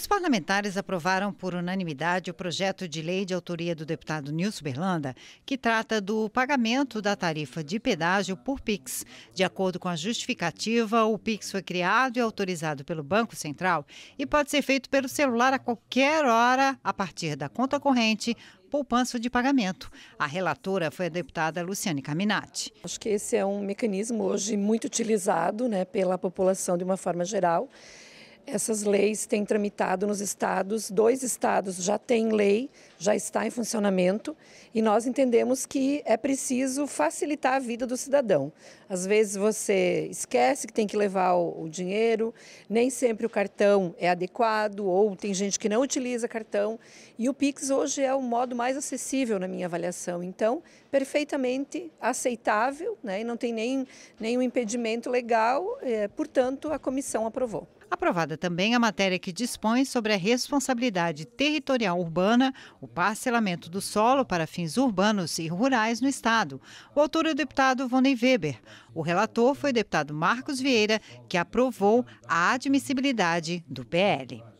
Os parlamentares aprovaram por unanimidade o projeto de lei de autoria do deputado Nilson Berlanda, que trata do pagamento da tarifa de pedágio por PIX. De acordo com a justificativa, o PIX foi criado e autorizado pelo Banco Central e pode ser feito pelo celular a qualquer hora a partir da conta corrente poupança de pagamento. A relatora foi a deputada Luciane Caminati. Acho que esse é um mecanismo hoje muito utilizado né, pela população de uma forma geral. Essas leis têm tramitado nos estados, dois estados já têm lei, já está em funcionamento, e nós entendemos que é preciso facilitar a vida do cidadão. Às vezes você esquece que tem que levar o, dinheiro, nem sempre o cartão é adequado, ou tem gente que não utiliza cartão, e o Pix hoje é o modo mais acessível, na minha avaliação. Então, perfeitamente aceitável, né, e não tem nem, nenhum impedimento legal, é, portanto, a comissão aprovou. Aprovada também a matéria que dispõe sobre a responsabilidade territorial urbana, o parcelamento do solo para fins urbanos e rurais no Estado. O autor é o deputado Vonei Weber. O relator foi o deputado Marcos Vieira, que aprovou a admissibilidade do PL.